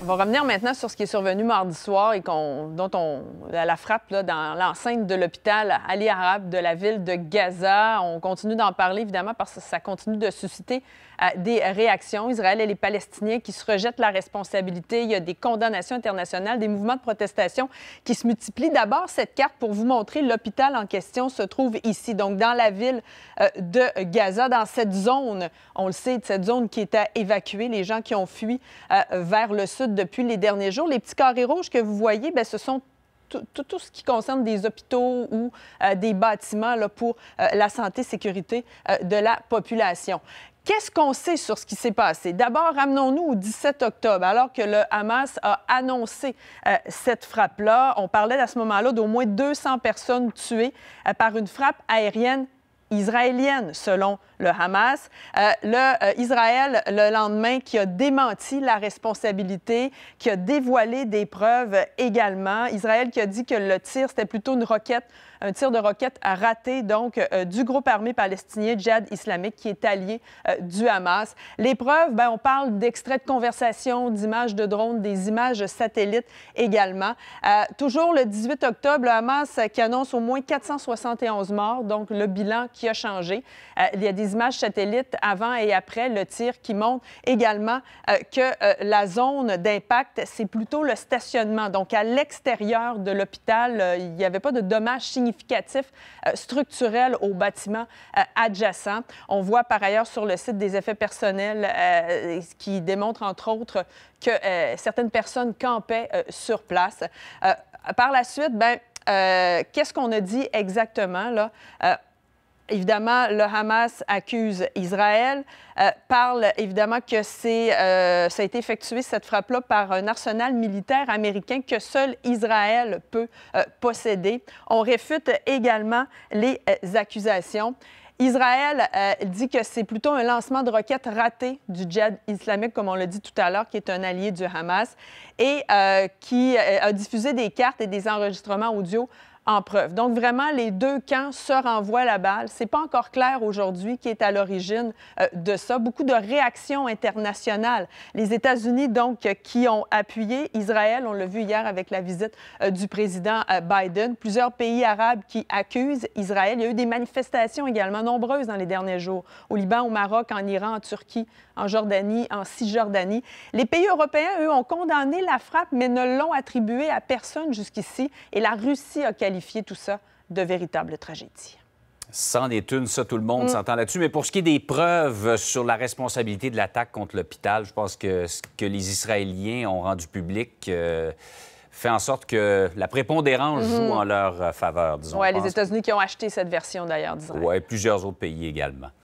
On va revenir maintenant sur ce qui est survenu mardi soir et dont on la frappe là, dans l'enceinte de l'hôpital Ali arabe de la ville de Gaza. On continue d'en parler évidemment parce que ça continue de susciter euh, des réactions. Israël et les Palestiniens qui se rejettent la responsabilité. Il y a des condamnations internationales, des mouvements de protestation qui se multiplient. D'abord, cette carte pour vous montrer l'hôpital en question se trouve ici, donc dans la ville euh, de Gaza, dans cette zone, on le sait, de cette zone qui est à évacuer, les gens qui ont fui euh, vers le sud depuis les derniers jours. Les petits carrés rouges que vous voyez, ben, ce sont tout, ce qui concerne des hôpitaux ou euh, des bâtiments pour euh, la santé, et sécurité euh, de la population. Qu'est-ce qu'on sait sur ce qui s'est passé? D'abord, ramenons-nous au 17 octobre, alors que le Hamas a annoncé cette frappe-là. On parlait à ce moment-là d'au moins 200 personnes tuées par une frappe aérienne israélienne, selon le Hamas. Euh, le, euh, Israël, le lendemain, qui a démenti la responsabilité, qui a dévoilé des preuves également. Israël qui a dit que le tir, c'était plutôt une roquette, un tir de roquette raté, donc, euh, du groupe armé palestinien Djihad islamique qui est allié du Hamas. Les preuves, bien, on parle d'extraits de conversation d'images de drones, des images satellites également. toujours le 18 octobre, le Hamas qui annonce au moins 471 morts, donc le bilan qui qui a changé. Euh, il y a des images satellites avant et après le tir qui montrent également euh, que euh, la zone d'impact, c'est plutôt le stationnement. Donc, à l'extérieur de l'hôpital, il n'y avait pas de dommages significatifs structurels aux bâtiments adjacents. On voit par ailleurs sur le site des effets personnels qui démontrent, entre autres, que certaines personnes campaient sur place. par la suite, ben, qu'est-ce qu'on a dit exactement là? Évidemment, le Hamas accuse Israël, euh, parle évidemment que euh, ça a été effectué, cette frappe-là, par un arsenal militaire américain que seul Israël peut euh, posséder. On réfute également les accusations. Israël dit que c'est plutôt un lancement de roquettes raté du djihad islamique, comme on l'a dit tout à l'heure, qui est un allié du Hamas, et qui a diffusé des cartes et des enregistrements audio en preuve. Donc vraiment, les deux camps se renvoient la balle. C'est pas encore clair aujourd'hui qui est à l'origine euh, de ça. Beaucoup de réactions internationales. Les États-Unis donc euh, qui ont appuyé Israël. On l'a vu hier avec la visite euh, du président Biden. Plusieurs pays arabes qui accusent Israël. Il y a eu des manifestations également nombreuses dans les derniers jours au Liban, au Maroc, en Iran, en Turquie, en Jordanie, en Cisjordanie. Les pays européens, eux, ont condamné la frappe, mais ne l'ont attribuée à personne jusqu'ici. Et la Russie a qualifié tout ça de véritable tragédie. C'en est une, ça, tout le monde mm. s'entend là-dessus. Mais pour ce qui est des preuves sur la responsabilité de l'attaque contre l'hôpital, je pense que ce que les Israéliens ont rendu public euh, fait en sorte que la prépondérance mm-hmm. joue en leur faveur, disons. Oui, les États-Unis qui ont acheté cette version, d'ailleurs, disons. Oui, plusieurs autres pays également.